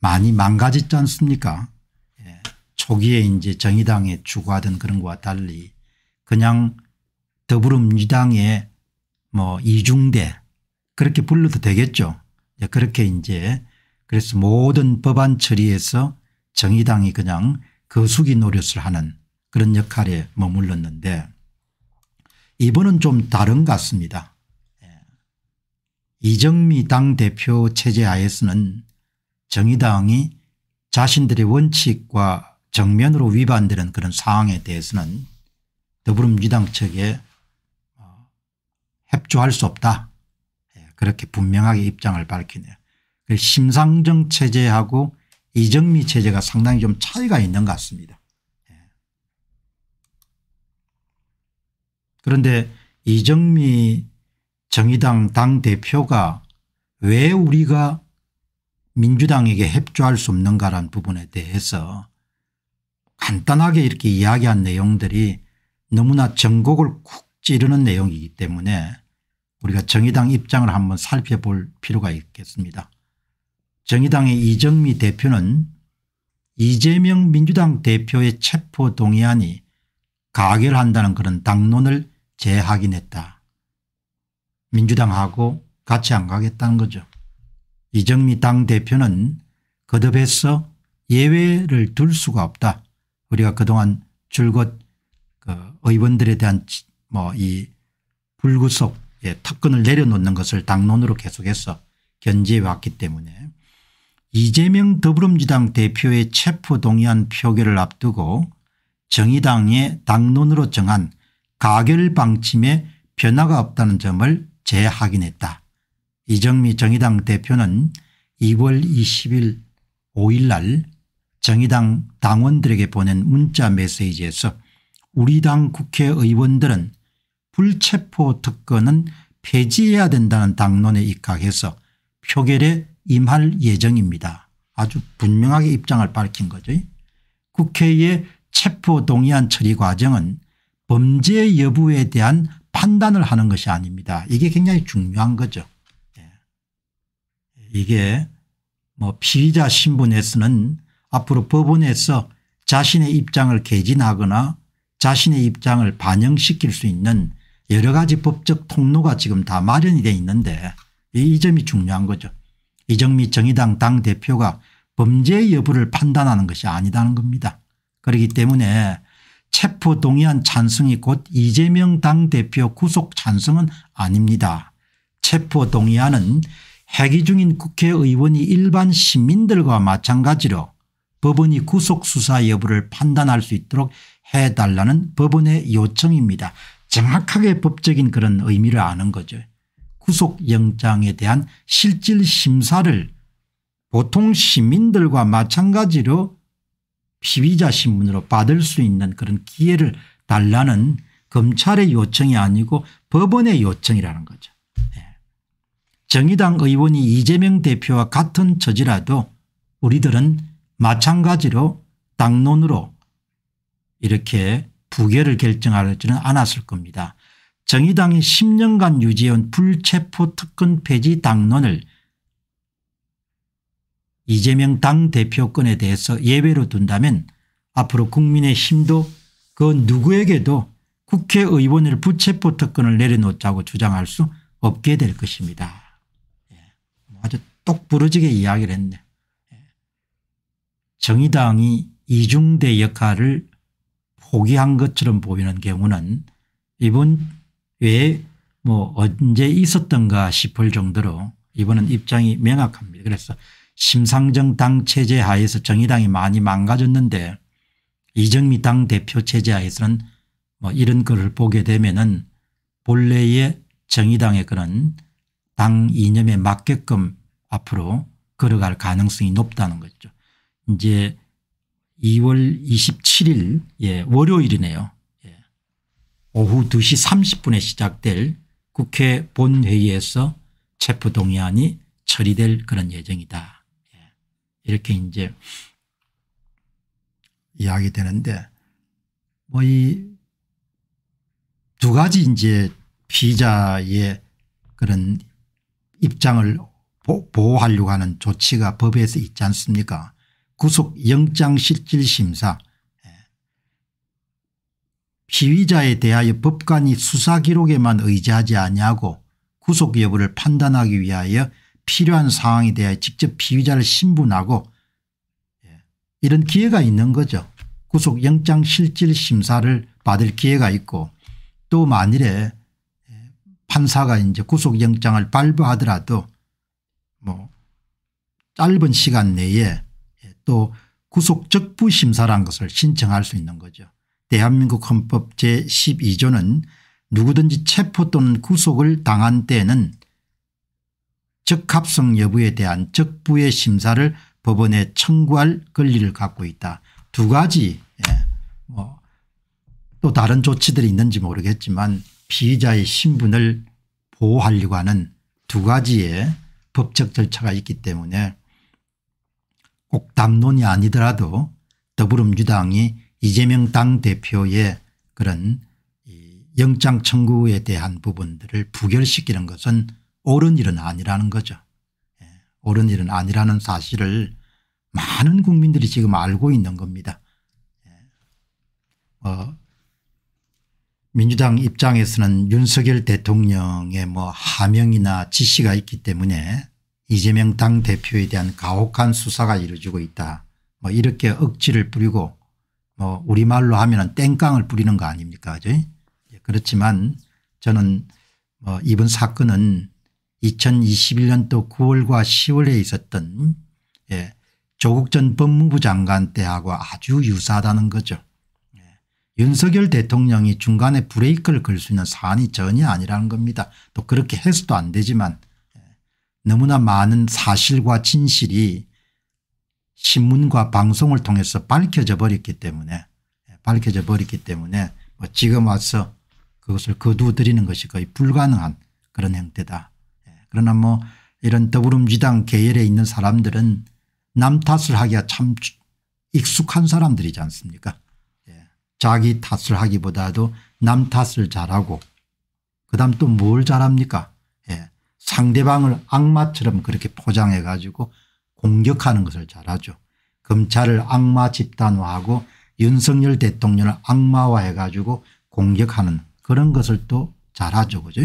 많이 망가졌지 않습니까 예. 초기에 이제 정의당에 추구하던 그런 것과 달리 그냥 더불어민주당의 뭐 이중대 그렇게 불러도 되겠죠. 그렇게 이제 그래서 모든 법안 처리에서 정의당이 그냥 거수기 노릇을 하는 그런 역할에 머물렀는데 이번은 좀 다른 것 같습니다. 예. 이정미 당대표 체제 하에서는 정의당이 자신들의 원칙과 정면으로 위반되는 그런 상황에 대해서는 더불어민주당 측에 어, 협조할 수 없다. 예, 그렇게 분명하게 입장을 밝히네요. 그 심상정 체제하고 이정미 체제가 상당히 좀 차이가 있는 것 같습니다. 예. 그런데 이정미 정의당 당대표가 왜 우리가 민주당에게 협조할 수없는가라는 부분에 대해서 간단하게 이렇게 이야기한 내용들이 너무나 전곡을 쿡 찌르는 내용이기 때문에 우리가 정의당 입장을 한번 살펴볼 필요가 있겠습니다. 정의당의 이정미 대표는 이재명 민주당 대표의 체포 동의안이 가결한다는 그런 당론을 재확인했다. 민주당하고 같이 안 가겠다는 거죠. 이정미 당대표는 거듭해서 예외를 둘 수가 없다. 우리가 그동안 줄곧 그 의원들에 대한 뭐 이 불구속의 특권을 내려놓는 것을 당론으로 계속해서 견제해 왔기 때문에 이재명 더불어민주당 대표의 체포동의안 표결을 앞두고 정의당의 당론으로 정한 가결 방침에 변화가 없다는 점을 재확인했다. 이정미 정의당 대표는 2월 20일 5일 날 정의당 당원들에게 보낸 문자 메시지에서 우리 당 국회의원들은 불체포 특권은 폐지해야 된다는 당론에 입각해서 표결에 임할 예정입니다. 아주 분명하게 입장을 밝힌 거죠. 국회의 체포 동의안 처리 과정은 범죄 여부에 대한 판단을 하는 것이 아닙니다. 이게 굉장히 중요한 거죠. 이게 뭐 피의자 신분에서는 앞으로 법원에서 자신의 입장을 개진하거나 자신의 입장을 반영시킬 수 있는 여러 가지 법적 통로가 지금 다 마련이 돼 있는데 이 점이 중요한 거죠. 이정미 정의당 당대표가 범죄 여부를 판단하는 것이 아니다는 겁니다. 그렇기 때문에 체포동의안 찬성이 곧 이재명 당대표 구속 찬성은 아닙니다. 체포동의안은 해기 중인 국회의원이 일반 시민들과 마찬가지로 법원이 구속수사 여부를 판단할 수 있도록 해달라는 법원의 요청입니다. 정확하게 법적인 그런 의미를 아는 거죠. 구속영장에 대한 실질 심사를 보통 시민들과 마찬가지로 피의자 신분으로 받을 수 있는 그런 기회를 달라는 검찰의 요청이 아니고 법원의 요청이라는 거죠. 정의당 의원이 이재명 대표와 같은 처지라도 우리들은 마찬가지로 당론으로 이렇게 부결을 결정하지는 않았을 겁니다. 정의당이 10년간 유지해온 불체포 특권 폐지 당론을 이재명 당대표권에 대해서 예외로 둔다면 앞으로 국민의힘도 그 누구에게도 국회의원을 불체포 특권을 내려놓자고 주장할 수 없게 될 것입니다. 똑부러지게 이야기를 했네. 예. 정의당이 이중대 역할을 포기한 것처럼 보이는 경우는 이번 외에 뭐 언제 있었던가 싶을 정도로 이번은 입장이 명확합니다. 그래서 심상정 당 체제 하에서 정의당이 많이 망가졌는데 이정미 당 대표 체제 하에서는 뭐 이런 글을 보게 되면은 본래의 정의당의 그런 당 이념에 맞게끔 앞으로 걸어갈 가능성이 높다는 거죠. 이제 2월 27일 예, 월요일이네요. 예. 오후 2시 30분에 시작될 국회 본회의에서 체포동의안이 처리될 그런 예정이다. 예. 이렇게 이제 이야기 되는데 뭐 이 두 가지 이제 피자의 그런 입장을 보호하려고 하는 조치가 법에서 있지 않습니까 구속영장실질심사 피의자에 예. 대하여 법관이 수사기록에만 의지하지 아니고 구속 여부를 판단하기 위하여 필요한 사항에 대해 직접 피의자를 신분하고 예. 이런 기회가 있는 거죠. 구속영장실질심사를 받을 기회가 있고 또 만일에 예. 판사가 이제 구속영장을 발부하더라도 뭐 짧은 시간 내에 또 구속적부 심사라는 것을 신청할 수 있는 거죠. 대한민국 헌법 제12조는 누구든지 체포 또는 구속을 당한 때에는 적합성 여부에 대한 적부의 심사를 법원에 청구할 권리를 갖고 있다. 두 가지 예. 뭐또 다른 조치들이 있는지 모르겠지만 피의자의 신분을 보호하려고 하는 두 가지의 법적 절차가 있기 때문에 꼭 담론이 아니더라도 더불어민주당이 이재명 당대표의 그런 영장 청구에 대한 부분들을 부결시키는 것은 옳은 일은 아니라는 거죠. 예. 옳은 일은 아니라는 사실을 많은 국민들이 지금 알고 있는 겁니다. 예. 어, 민주당 입장에서는 윤석열 대통령의 뭐 하명이나 지시가 있기 때문에 이재명 당대표에 대한 가혹한 수사가 이루어지고 있다. 뭐 이렇게 억지를 뿌리고뭐 우리말로 하면 땡깡을 뿌리는거 아닙니까 그죠? 예, 그렇지만 저는 뭐 이번 사건은 2021년도 9월과 10월에 있었던 예, 조국 전 법무부 장관 때하고 아주 유사하다는 거죠. 윤석열 대통령이 중간에 브레이크를 걸 수 있는 사안이 전혀 아니라는 겁니다. 또 그렇게 해서도 안 되지만 예, 너무나 많은 사실과 진실이 신문과 방송을 통해서 밝혀져 버렸기 때문에 예, 밝혀져 버렸기 때문에 뭐 지금 와서 그것을 거두어들는 것이 거의 불가능한 그런 형태다. 예, 그러나 뭐 이런 더불어민주당 계열에 있는 사람들은 남 탓을 하기가 참 익숙한 사람들이지 않습니까 자기 탓을 하기보다도 남 탓을 잘하고 그 다음 또 뭘 잘합니까 예. 상대방을 악마처럼 그렇게 포장해 가지고 공격하는 것을 잘하죠. 검찰을 악마 집단화하고 윤석열 대통령을 악마화해 가지고 공격하는 그런 것을 또 잘하죠. 그죠?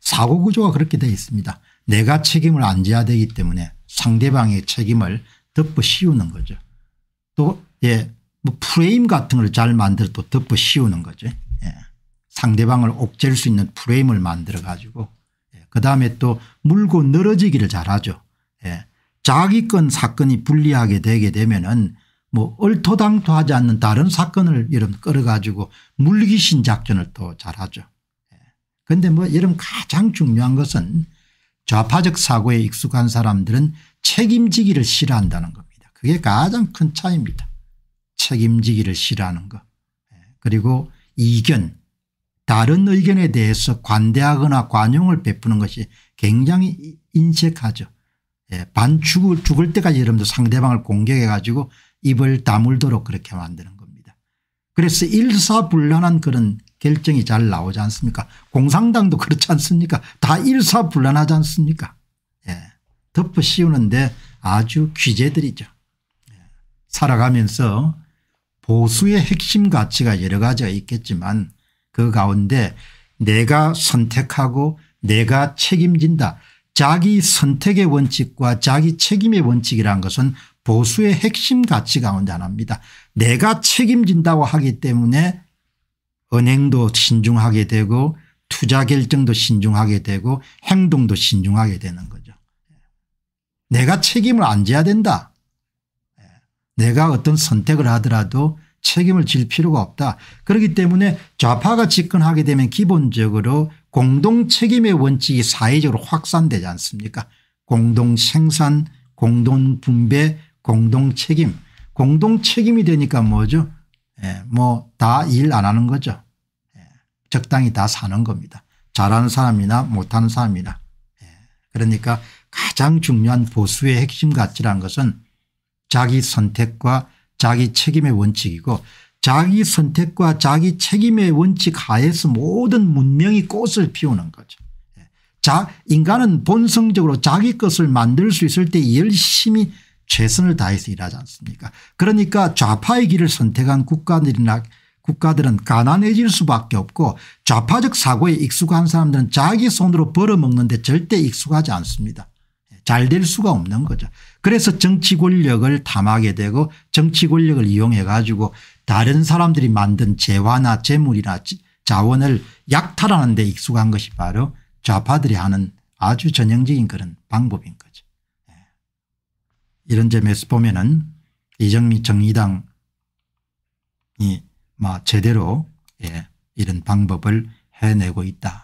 사고구조가 그렇게 되어 있습니다. 내가 책임을 안 져야 되기 때문에 상대방의 책임을 덮어 씌우는 거죠. 또 예, 뭐 프레임 같은 걸 잘 만들어 또 덮어 씌우는 거죠. 예. 상대방을 옥죄일 수 있는 프레임을 만들어 가지고 예. 그다음에 또 물고 늘어지기를 잘하죠. 예. 자기 건 사건이 불리하게 되게 되면은 뭐 얼토당토하지 않는 다른 사건을 여러분 끌어가지고 물귀신 작전을 또 잘하죠. 그런데 예. 뭐 여러분 가장 중요한 것은 좌파적 사고에 익숙한 사람들은 책임지기를 싫어한다는 겁니다. 그게 가장 큰 차이입니다. 책임지기를 싫어하는 것 예, 그리고 이견 다른 의견에 대해서 관대하거나 관용을 베푸는 것이 굉장히 인색하죠. 예, 반죽을 죽을 때까지 여러분들 상대방을 공격해 가지고 입을 다물도록 그렇게 만드는 겁니다. 그래서 일사불란한 그런 결정이 잘 나오지 않습니까 공산당도 그렇지 않습니까 다 일사불란하지 않습니까 예, 덮어 씌우는데 아주 귀재들이죠. 예, 살아가면서 보수의 핵심 가치가 여러 가지가 있겠지만 그 가운데 내가 선택하고 내가 책임진다. 자기 선택의 원칙과 자기 책임의 원칙이라는 것은 보수의 핵심 가치 가운데 하나입니다. 내가 책임진다고 하기 때문에 은행도 신중하게 되고 투자 결정도 신중하게 되고 행동도 신중하게 되는 거죠. 내가 책임을 안 져야 된다. 내가 어떤 선택을 하더라도 책임을 질 필요가 없다. 그렇기 때문에 좌파가 집권하게 되면 기본적으로 공동책임의 원칙이 사회적으로 확산되지 않습니까 공동생산 공동분배 공동책임 공동책임이 되니까 뭐죠 예, 뭐다 일 안 하는 거죠 예, 적당히 다 사는 겁니다 잘하는 사람이나 못하는 사람이나 예, 그러니까 가장 중요한 보수의 핵심 가치라는 것은 자기 선택과 자기 책임의 원칙이고 자기 선택과 자기 책임의 원칙 하에서 모든 문명이 꽃을 피우는 거죠. 예. 자 인간은 본성적으로 자기 것을 만들 수 있을 때 열심히 최선을 다해서 일하지 않습니까 그러니까 좌파의 길을 선택한 국가들이나 국가들은 가난해질 수밖에 없고 좌파적 사고에 익숙한 사람들은 자기 손으로 벌어먹는데 절대 익숙하지 않습니다. 예. 잘될 수가 없는 거죠. 그래서 정치 권력을 탐하게 되고 정치 권력을 이용해 가지고 다른 사람들이 만든 재화나 재물이나 자원을 약탈하는 데 익숙한 것이 바로 좌파들이 하는 아주 전형적인 그런 방법인 거죠. 예. 이런 점에서 보면 은 이정미 정의당이 제대로 예, 이런 방법을 해내고 있다.